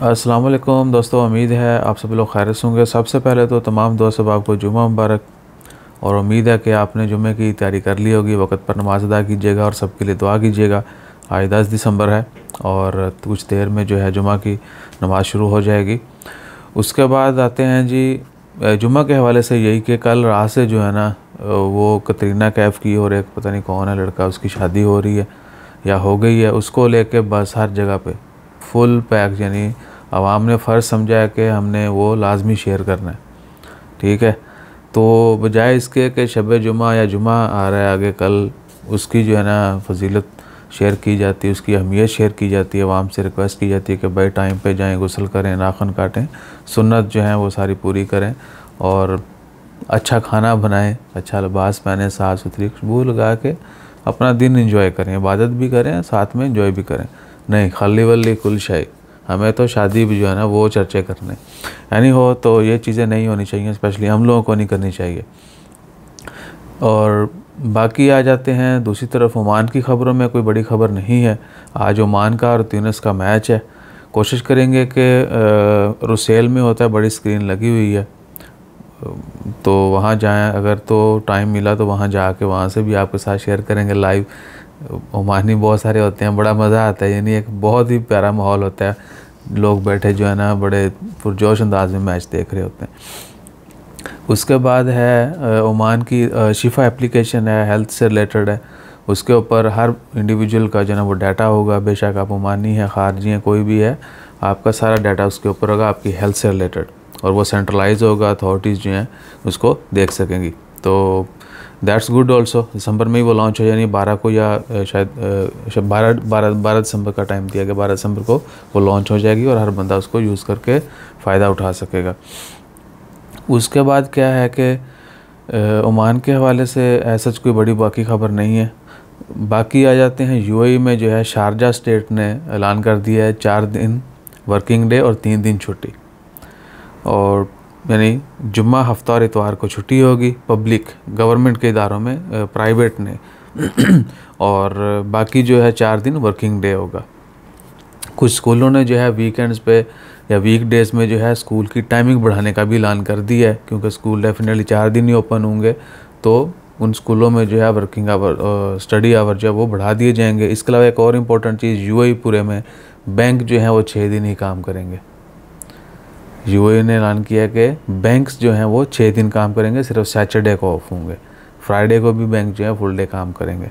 असलम दोस्तों उम्मीद है आप सब लोग खैर होंगे सबसे पहले तो तमाम दोस्त आपको को जुम्मा मुबारक और उम्मीद है कि आपने जुमे की तैयारी कर ली होगी वक्त पर नमाज़ अदा कीजिएगा और सबके लिए दुआ कीजिएगा आज दस दिसंबर है और कुछ देर में जो है जुम्मे की नमाज़ शुरू हो जाएगी उसके बाद आते हैं जी जुमा के हवाले से यही कि कल रात से जो है ना वो कतरीना कैफ की और एक पता नहीं कौन है लड़का उसकी शादी हो रही है या हो गई है उसको लेके बस हर जगह पे फुल पैक यानी आवाम ने फ़र्ज़ समझा कि हमने वो लाजमी शेयर करना है ठीक है तो बजाय इसके कि शब जुमा या जुमा आ रहा है आगे कल उसकी जो है ना फजीलत शेयर की जाती है उसकी अहमियत शेयर की जाती है आवाम से रिक्वेस्ट की जाती है कि भाई टाइम पर जाएँ गसल करें नाखन काटें सुन्नत जो है वो सारी पूरी करें और अच्छा खाना बनाएं अच्छा लिबास पहने साफ़ सुथरी खुशबू लगा के अपना दिन इंजॉय करें इबादत भी करें साथ में इंजॉय भी करें नहीं खली वली शाही हमें तो शादी भी जो है ना वो चर्चे करने यानी हो तो ये चीज़ें नहीं होनी चाहिए स्पेशली हम लोगों को नहीं करनी चाहिए और बाकी आ जाते हैं दूसरी तरफ ओमान की खबरों में कोई बड़ी खबर नहीं है आज ओमान का और तीनस का मैच है कोशिश करेंगे कि रुसेल में होता है बड़ी स्क्रीन लगी हुई है तो वहाँ जाएं अगर तो टाइम मिला तो वहाँ जाके वहाँ से भी आपके साथ शेयर करेंगे लाइव ओमानी बहुत सारे होते हैं बड़ा मज़ा आता है यानी एक बहुत ही प्यारा माहौल होता है लोग बैठे जो है ना बड़े पुरजोश अंदाज में मैच देख रहे होते हैं उसके बाद है ओमान की शिफा एप्लीकेशन है हेल्थ से रिलेटेड है उसके ऊपर हर इंडिविजुअल का जो है ना वो डाटा होगा बेशक आप ओमानी है खारजी हैं कोई भी है आपका सारा डाटा उसके ऊपर होगा आपकी हेल्थ से रिलेटेड और वो सेंट्रलाइज होगा अथॉरिटीज़ जो हैं उसको देख सकेंगी तो दैट्स गुड ऑल्सो दिसंबर में ही वो लॉन्च हो जाएंगे बारह को या शायद बारह बारह बारह दिसंबर का टाइम दिया गया बारह दिसंबर को वो लॉन्च हो जाएगी और हर बंदा उसको यूज़ करके फ़ायदा उठा सकेगा उसके बाद क्या है कि ओमान के हवाले से ऐसा कोई बड़ी बाकी खबर नहीं है बाकी आ जाते हैं यू e में जो है शारजा स्टेट ने ऐलान कर दिया है चार दिन वर्किंग डे और तीन दिन छुट्टी और यानी जुम्मा हफ्ता और इतवार को छुट्टी होगी पब्लिक गवर्नमेंट के इदारों में प्राइवेट ने और बाकी जो है चार दिन वर्किंग डे होगा कुछ स्कूलों ने जो है वीकेंड्स पे या वीक डेज़ में जो है स्कूल की टाइमिंग बढ़ाने का भी ऐलान कर दिया है क्योंकि स्कूल डेफिनेटली चार दिन ही ओपन होंगे तो उन स्कूलों में जो है वर्किंग आवर स्टडी आवर जो है वो बढ़ा दिए जाएंगे इसके अलावा एक और इम्पोर्टेंट चीज़ यू पूरे में बैंक जो है वो छः दिन ही काम करेंगे यूए ने ऐलान किया कि बैंक्स जो हैं वो छः दिन काम करेंगे सिर्फ सैटरडे को ऑफ होंगे फ्राइडे को भी बैंक जो है फुल डे काम करेंगे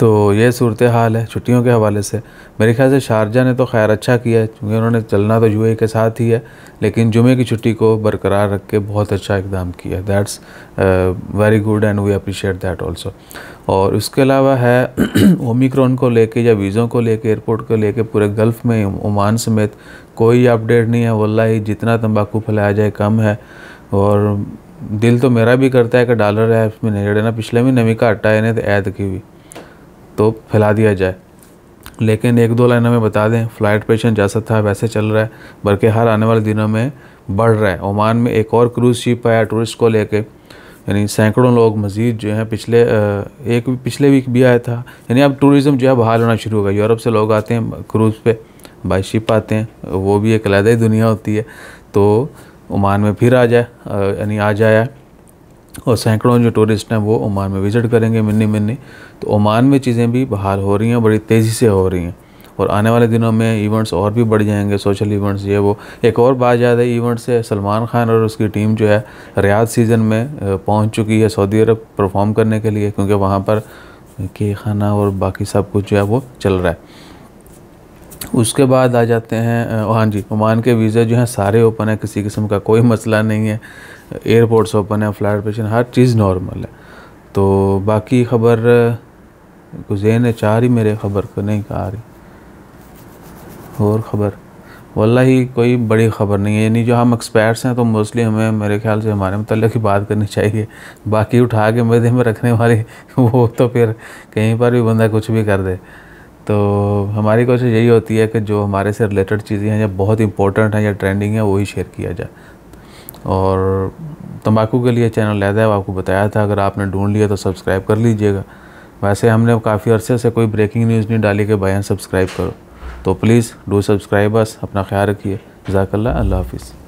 तो ये सूरत हाल है छुट्टियों के हवाले से मेरे ख्याल से शारजा ने तो खैर अच्छा किया है क्योंकि उन्होंने चलना तो यू के साथ ही है लेकिन जुमे की छुट्टी को बरकरार रख के बहुत अच्छा इकदाम किया that's very good and we appreciate that also और उसके अलावा है ओमिक्रॉन को लेके या वीज़ों को लेके एयरपोर्ट को लेके पूरे गल्फ़ में ओमान समेत कोई अपडेट नहीं है वल्ला ही जितना तम्बाकू फैलाया जाए कम है और दिल तो मेरा भी करता है कि डॉलर है इसमें नहीं ना पिछले महीने भी घाटा है इन्हें तो ऐद की हुई तो फैला दिया जाए लेकिन एक दो लाइन हमें बता दें फ्लाइट पेशेंट जैसा था वैसे चल रहा है बल्कि हर आने वाले दिनों में बढ़ रहा है ओमान में एक और क्रूज़ शिप आया टूरिस्ट को लेके यानी सैकड़ों लोग मज़ीद जो हैं पिछले एक पिछले वीक भी आया था यानी अब टूरिज़म जो है बहाल होना शुरू होगा यूरोप से लोग आते हैं क्रूज़ पे बाई शिप आते हैं वो भी एक अलहदा ही दुनिया होती है तो ओमान में फिर आ जाए यानी आ जाया और सैकड़ों जो टूरिस्ट हैं वो ओमान में विज़िट करेंगे मिन्नी मिन्नी तो ओमान में चीज़ें भी बहाल हो रही हैं बड़ी तेज़ी से हो रही हैं और आने वाले दिनों में इवेंट्स और भी बढ़ जाएंगे सोशल इवेंट्स ये वो एक और बात याद है इवेंट्स है सलमान खान और उसकी टीम जो है रियाद सीज़न में पहुंच चुकी है सऊदी अरब परफॉर्म करने के लिए क्योंकि वहाँ पर के खाना और बाकी सब कुछ जो है वो चल रहा है उसके बाद आ जाते हैं हाँ जी ओमान के वीज़ा जो हैं सारे ओपन है किसी किस्म का कोई मसला नहीं है एयरपोर्ट्स ओपन है फ्लाइट पेशन हर चीज़ नॉर्मल है तो बाकी ख़बर गुजैन चार ही मेरे ख़बर को नहीं कहा रही और ख़बर वल्ला ही कोई बड़ी ख़बर नहीं है यानी जो हम एक्सपायर्स हैं तो मोस्टली हमें मेरे ख्याल से हमारे मतलब की बात करनी चाहिए बाकी उठा के मदे में रखने वाले वो तो फिर कहीं पर भी बंदा कुछ भी कर दे तो हमारी कोशिश यही होती है कि जो हमारे से रिलेटेड चीज़ें हैं या बहुत इंपॉर्टेंट हैं या ट्रेंडिंग है वही शेयर किया जाए और तंबाकू के लिए चैनल लहदा है आपको बताया था अगर आपने ढूंढ लिया तो सब्सक्राइब कर लीजिएगा वैसे हमने काफ़ी अर्से से कोई ब्रेकिंग न्यूज़ नहीं डाली कि भाई सब्सक्राइब करो तो प्लीज़ डू सब्सक्राइब बस अपना ख्याल रखिए जजाकल्ला अल्लाह हाफिज़